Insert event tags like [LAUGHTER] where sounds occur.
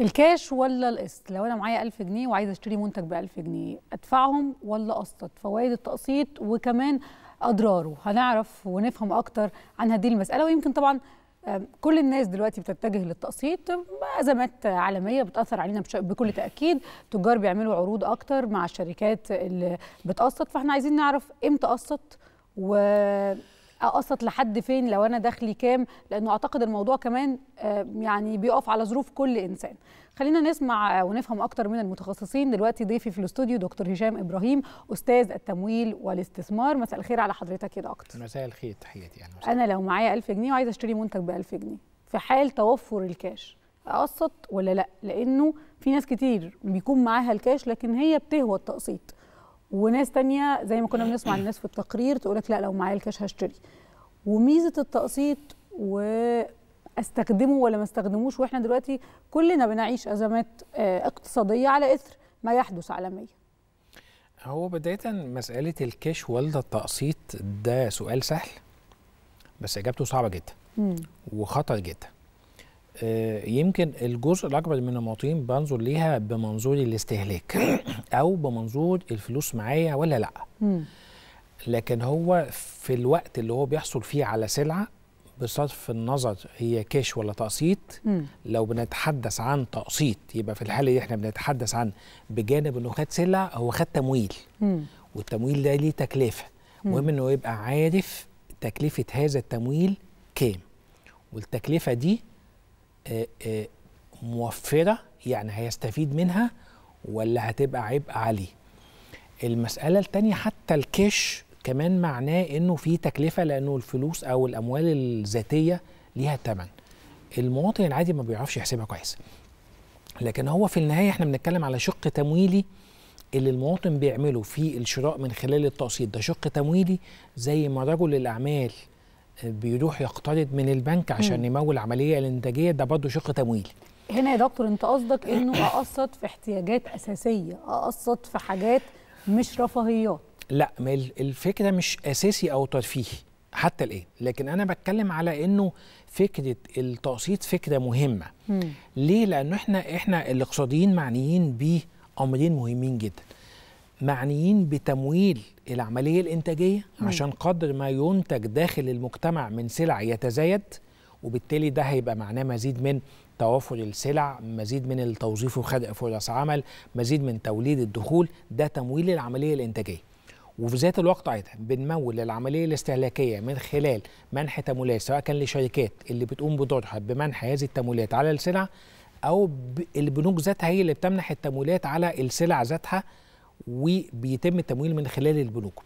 الكاش ولا القسط لو انا معايا 1000 جنيه وعايز اشتري منتج ب 1000 جنيه ادفعهم ولا اقسط فوائد التقسيط وكمان اضراره هنعرف ونفهم اكتر عن هذه المساله ويمكن طبعا كل الناس دلوقتي بتتجه للتقسيط ازمات عالميه بتاثر علينا بكل تاكيد تجار بيعملوا عروض اكتر مع الشركات اللي بتقسط فاحنا عايزين نعرف امتى اقسط و اقسط لحد فين لو انا دخلي كام لانه اعتقد الموضوع كمان آه، يعني بيقف على ظروف كل انسان خلينا نسمع ونفهم اكتر من المتخصصين دلوقتي ضيفي في الاستوديو دكتور هشام ابراهيم استاذ التمويل والاستثمار مساء الخير على حضرتك يا دكتور مساء الخير تحياتي انا لو معايا 1000 جنيه وعايزه اشتري منتج ب 1000 جنيه في حال توفر الكاش اقسط ولا لا لانه في ناس كتير بيكون معاها الكاش لكن هي بتهوى التقسيط وناس تانية زي ما كنا بنسمع الناس في التقرير تقولك لا لو معايا الكاش هشتري وميزه التقسيط واستخدمه ولا ما استخدموش واحنا دلوقتي كلنا بنعيش ازمات آه، اقتصاديه على اثر ما يحدث عالميا هو بداية مسألة الكاش ولا التقسيط ده سؤال سهل بس إجابته صعبة جدا مم. وخطر جدا آه، يمكن الجزء الاكبر من المواطنين بنظر ليها بمنظور الاستهلاك [COUGHS] او بمنظور الفلوس معايا ولا لا لكن هو في الوقت اللي هو بيحصل فيه على سلعه بصرف النظر هي كاش ولا تقسيط لو بنتحدث عن تقسيط يبقى في الحاله دي احنا بنتحدث عن بجانب انه خد سلع هو خد تمويل والتمويل ده ليه تكلفه مهم انه يبقى عارف تكلفه هذا التمويل كام والتكلفه دي آه، آه، موفره يعني هيستفيد منها ولا هتبقى عبء عليه المساله الثانيه حتى الكاش كمان معناه انه في تكلفه لانه الفلوس او الاموال الذاتيه ليها ثمن المواطن العادي ما بيعرفش يحسبها كويس لكن هو في النهايه احنا بنتكلم على شق تمويلي اللي المواطن بيعمله في الشراء من خلال التقسيط ده شق تمويلي زي ما رجل الاعمال بيروح يقترض من البنك عشان يمول العمليه الانتاجيه ده برضه شق تمويلي هنا يا دكتور انت قصدك انه اقسط في احتياجات اساسيه اقسط في حاجات مش رفاهيات لا الفكره مش اساسي او ترفيهي حتى الان لكن انا بتكلم على انه فكره التقسيط فكره مهمه ليه لانه احنا احنا الاقتصاديين معنيين بامرين مهمين جدا معنيين بتمويل العملية الإنتاجية عشان قدر ما ينتج داخل المجتمع من سلع يتزايد وبالتالي ده هيبقى معناه مزيد من توافر السلع مزيد من التوظيف وخلق فرص عمل مزيد من توليد الدخول ده تمويل العملية الإنتاجية وفي ذات الوقت ايضا بنمول العمليه الاستهلاكيه من خلال منح تمويلات سواء كان لشركات اللي بتقوم بدورها بمنح هذه التمويلات على السلع او البنوك ذاتها هي اللي بتمنح التمويلات على السلع ذاتها وبيتم التمويل من خلال البنوك